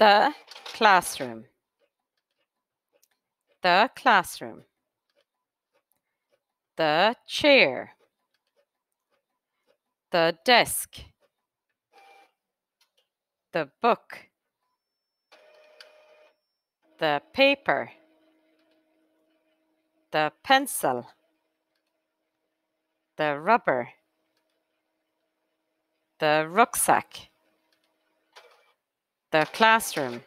the classroom the classroom the chair the desk the book the paper the pencil the rubber the rucksack the classroom